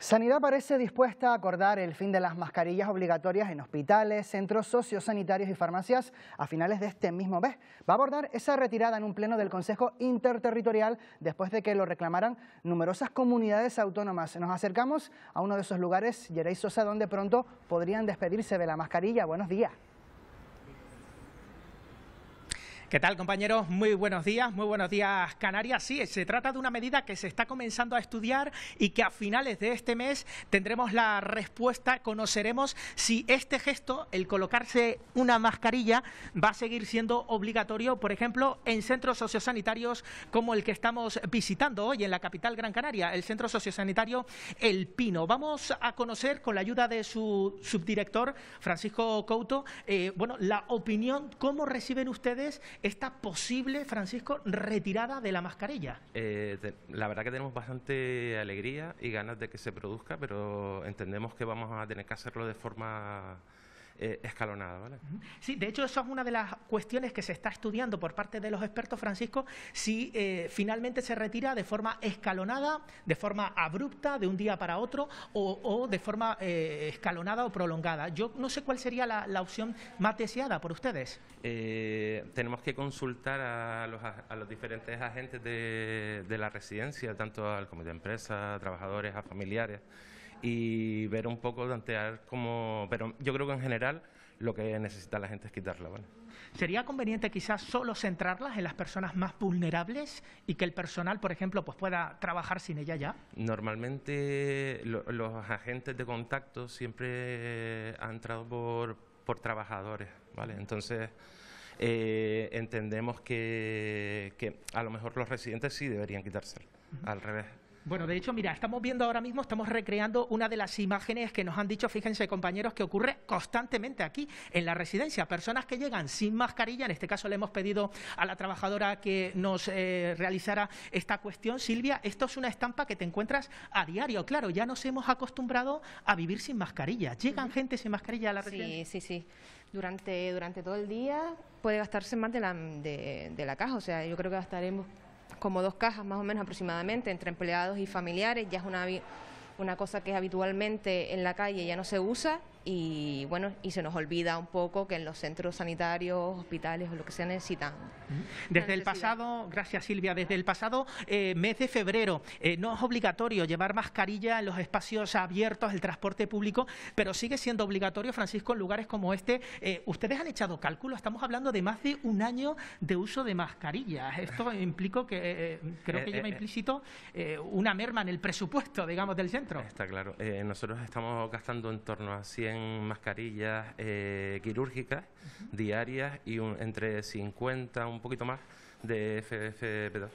Sanidad parece dispuesta a acordar el fin de las mascarillas obligatorias en hospitales, centros sociosanitarios y farmacias a finales de este mismo mes. Va a abordar esa retirada en un pleno del Consejo Interterritorial después de que lo reclamaran numerosas comunidades autónomas. Nos acercamos a uno de esos lugares, Yeray Sosa, donde pronto podrían despedirse de la mascarilla. Buenos días. ¿Qué tal, compañeros? Muy buenos días, muy buenos días, Canarias. Sí, se trata de una medida que se está comenzando a estudiar y que a finales de este mes tendremos la respuesta, conoceremos si este gesto, el colocarse una mascarilla, va a seguir siendo obligatorio, por ejemplo, en centros sociosanitarios como el que estamos visitando hoy en la capital Gran Canaria, el centro sociosanitario El Pino. Vamos a conocer, con la ayuda de su subdirector, Francisco Couto, eh, bueno, la opinión, cómo reciben ustedes esta posible, Francisco, retirada de la mascarilla. Eh, la verdad que tenemos bastante alegría y ganas de que se produzca, pero entendemos que vamos a tener que hacerlo de forma eh, escalonada. ¿vale? Sí, de hecho, eso es una de las cuestiones que se está estudiando por parte de los expertos, Francisco, si eh, finalmente se retira de forma escalonada, de forma abrupta, de un día para otro, o, de forma eh, escalonada o prolongada. Yo no sé cuál sería la, opción más deseada por ustedes. tenemos que consultar a los, diferentes agentes de, la residencia, tanto al comité de empresas, a trabajadores, a familiares y ver un poco, plantear cómo... Pero yo creo que en general lo que necesita la gente es quitarla, ¿vale? ¿Sería conveniente quizás solo centrarlas en las personas más vulnerables y que el personal, por ejemplo, pues pueda trabajar sin ella ya? Normalmente los agentes de contacto siempre han entrado por, por trabajadores, ¿vale? Entonces... Eh, entendemos que, a lo mejor los residentes sí deberían quitárselo, al revés. Bueno, de hecho, mira, estamos viendo ahora mismo, estamos recreando una de las imágenes que nos han dicho, fíjense compañeros, que ocurre constantemente aquí en la residencia. Personas que llegan sin mascarilla, en este caso le hemos pedido a la trabajadora que nos eh, realizara esta cuestión. Silvia, esto es una estampa que te encuentras a diario. Claro, ya nos hemos acostumbrado a vivir sin mascarilla. ¿Llegan gente sin mascarilla a la residencia? Sí, sí, sí. Durante, durante todo el día puede gastarse más de la, de la caja, o sea, yo creo que gastaremos como dos cajas más o menos aproximadamente entre empleados y familiares, ya es una, una cosa que habitualmente en la calle ya no se usa y bueno, y se nos olvida un poco que en los centros sanitarios, hospitales o lo que sea necesitan. Desde el pasado, gracias Silvia, desde el pasado eh, mes de febrero eh, no es obligatorio llevar mascarilla en los espacios abiertos, el transporte público, pero sigue siendo obligatorio, Francisco, en lugares como este. Eh, ustedes han echado cálculo, estamos hablando de más de un año de uso de mascarillas. Esto implico que, creo que lleva implícito una merma en el presupuesto, digamos, del centro. Está claro. nosotros estamos gastando en torno a 100 mascarillas eh, quirúrgicas diarias y un, entre 50, un poquito más, de FFP2.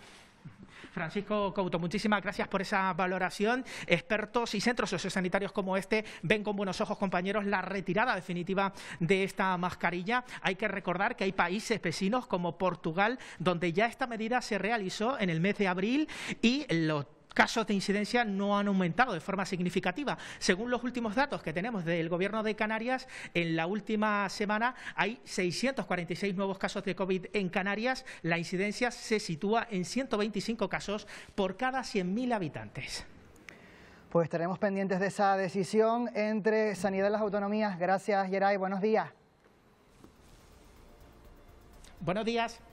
Francisco Couto, muchísimas gracias por esa valoración. Expertos y centros sociosanitarios como este ven con buenos ojos, compañeros, la retirada definitiva de esta mascarilla. Hay que recordar que hay países vecinos como Portugal, donde ya esta medida se realizó en el mes de abril y los casos de incidencia no han aumentado de forma significativa. Según los últimos datos que tenemos del Gobierno de Canarias, en la última semana hay 646 nuevos casos de COVID en Canarias. La incidencia se sitúa en 125 casos por cada 100.000 habitantes. Pues estaremos pendientes de esa decisión entre Sanidad y las autonomías. Gracias, Geray. Buenos días. Buenos días.